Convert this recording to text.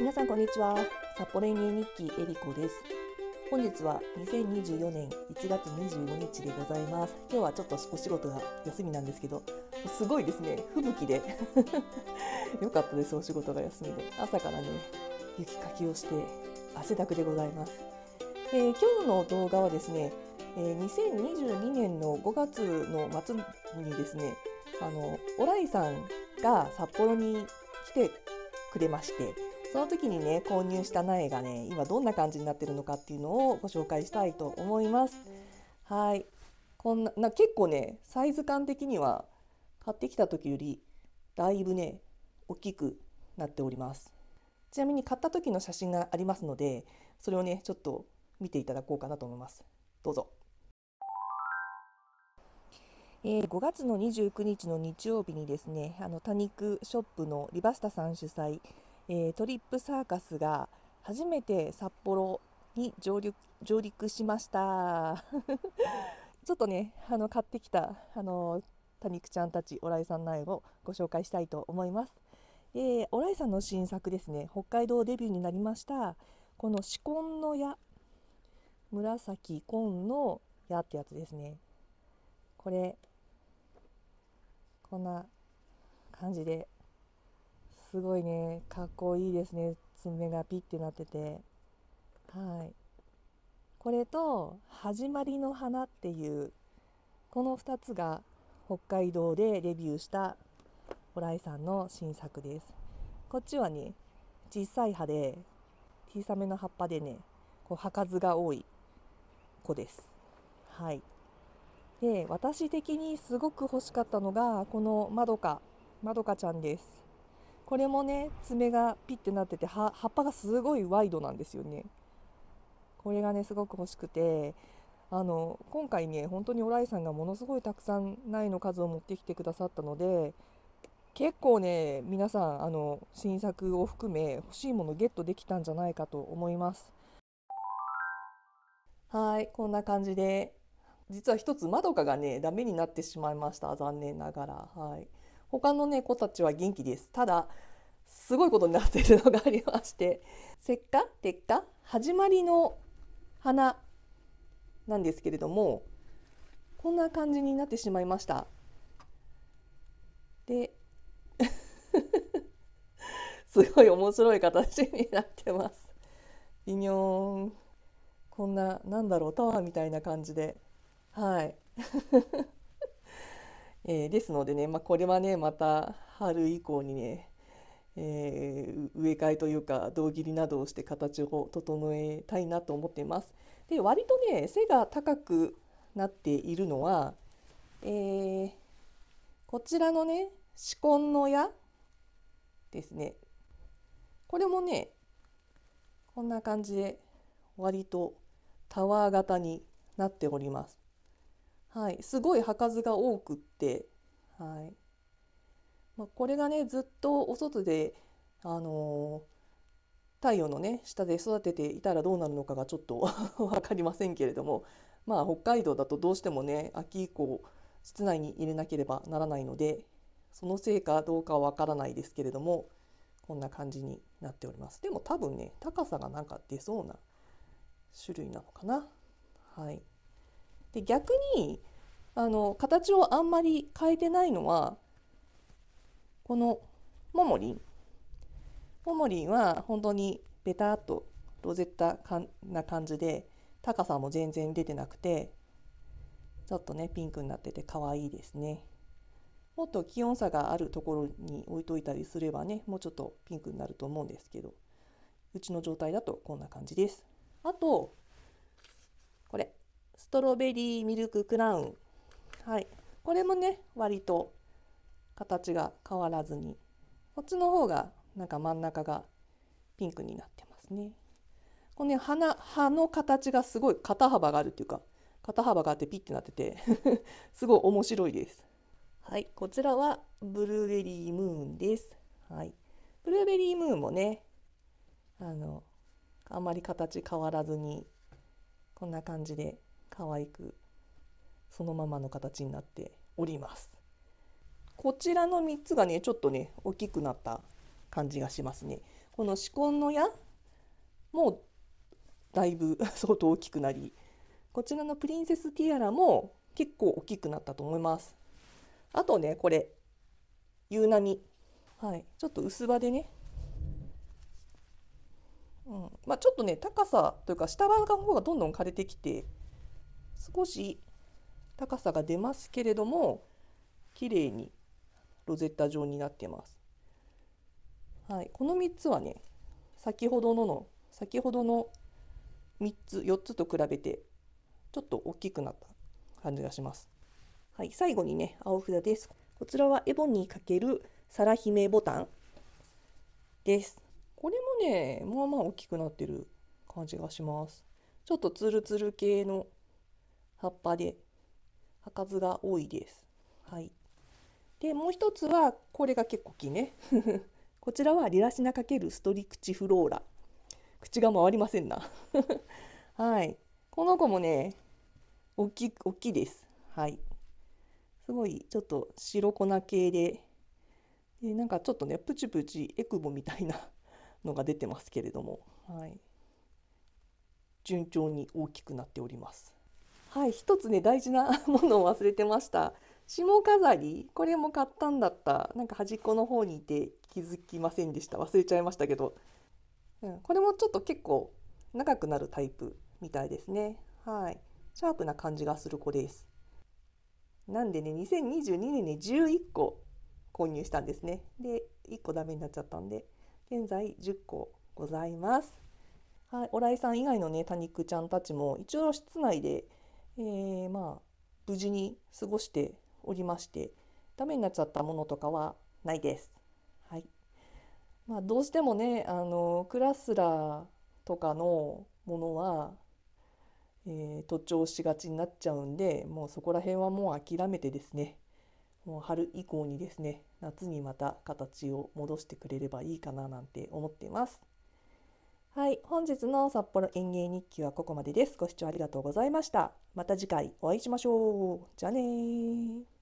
皆さんこんにちは札幌演芸日記えりこです本日は2024年1月25日でございます今日はちょっとお仕事が休みなんですけどすごいですね吹雪で よかったですお仕事が休みで朝からね雪かきをして汗だくでございます、えー、今日の動画はですね、えー、2022年の5月の末にですねあのおらいさんが札幌に来てくれましてその時にね購入した苗がね今どんな感じになってるのかっていうのをご紹介したいと思います。はいこんな結構ねサイズ感的には買ってきた時よりだいぶね大きくなっております。ちなみに買った時の写真がありますのでそれをねちょっと見ていただこうかなと思います。どうぞ。えー、5月の29日の日曜日にですねあの多肉ショップのリバスタさん主催えー、トリップサーカスが初めて札幌に上陸上陸しました ちょっとねあの買ってきたあの多肉ちゃんたちおらいさん苗をご紹介したいと思います、えー、おらいさんの新作ですね北海道デビューになりましたこの「紫紺の矢」紫紺の矢ってやつですねこれこんな感じですごいねかっこいいですね爪がピッてなっててはいこれと「始まりの花」っていうこの2つが北海道でレビューしたホライさんの新作ですこっちはね小さい葉で小さめの葉っぱでねこう葉数が多い子ですはいで私的にすごく欲しかったのがこのまどかまどかちゃんですこれもね爪がピッてなってて葉っぱがすごいワイドなんですよねこれがねすごく欲しくてあの今回ね本当におらいさんがものすごいたくさん苗の数を持ってきてくださったので結構ね皆さんあの新作を含め欲しいものゲットできたんじゃないかと思いますはいこんな感じで実は一つまどかがねダメになってしまいました残念ながらはい。他の猫たちは元気ですただすごいことになっているのがありまして石化鉄化始まりの花なんですけれどもこんな感じになってしまいましたで すごい面白い形になってます微妙こんななんだろうタワーみたいな感じではいえー、ですのでね、まあ、これはねまた春以降にね、えー、植え替えというか胴切りなどをして形を整えたいなと思っています。で割とね背が高くなっているのは、えー、こちらのね紫根の矢ですねこれもねこんな感じで割とタワー型になっております。はい、すごい履かずが多くって、はいまあ、これがねずっとお外で、あのー、太陽のね下で育てていたらどうなるのかがちょっと分 かりませんけれども、まあ、北海道だとどうしてもね秋以降室内に入れなければならないのでそのせいかどうかは分からないですけれどもこんな感じになっております。でも多分ね高さがなんか出そうな種類なのかな。はいで逆にあの形をあんまり変えてないのはこのモモリンモモリンは本当にベタっとロゼッタな感じで高さも全然出てなくてちょっとねピンクになってて可愛いですねもっと気温差があるところに置いといたりすればねもうちょっとピンクになると思うんですけどうちの状態だとこんな感じですあとストロベリーミルククラウン、はい、これもね割と形が変わらずにこっちの方がなんか真ん中がピンクになってますね。このね花葉の形がすごい肩幅があるっていうか肩幅があってピッてなってて すごい面白いです。はい、こちらはブルーベリームーンです。はい、ブルーベリームーンもねあのあんまり形変わらずにこんな感じで可愛くそのままの形になっておりますこちらの3つがねちょっとね大きくなった感じがしますねこの紫紺の矢もだいぶ 相当大きくなりこちらのプリンセスティアラも結構大きくなったと思いますあとねこれ夕波はいちょっと薄刃でねうんまあ、ちょっとね高さというか下側の方がどんどん枯れてきて少し高さが出ますけれども綺麗にロゼッタ状になってます。はい、この3つはね先ほどのの先ほどの3つ4つと比べてちょっと大きくなった感じがします。はい、最後にね青札です。こちらはエボニー×サラ姫ボタンです。これもねまあまあ大きくなってる感じがします。ちょっとツルツル系の葉っぱで葉数が多いです。はい、でもう一つはこれが結構木ね こちらはリラシナ×ストリクチフローラ口が回りませんな はいこの子もね大き大きいですはいすごいちょっと白粉系ででなんかちょっとねプチプチエクボみたいな のが出てますけれども、はい、順調に大きくなっております。はい、一つね大事なものを忘れてました。霜飾りこれも買ったんだったなんか端っこの方にいて気づきませんでした忘れちゃいましたけど、うん、これもちょっと結構長くなるタイプみたいですねはいシャープな感じがする子ですなんでね2022年に11個購入したんですねで1個ダメになっちゃったんで現在10個ございますはい、おらいさん以外のね多肉ちゃんたちも一応室内でえー、まあ無事に過ごしておりましてダメになっちゃったものとかはないです。はいまあ、どうしてもねあのクラスラーとかのものは、えー、徒長しがちになっちゃうんでもうそこら辺はもう諦めてですねもう春以降にですね夏にまた形を戻してくれればいいかななんて思っています。はい、本日の札幌園芸日記はここまでです。ご視聴ありがとうございました。また次回お会いしましょう。じゃあね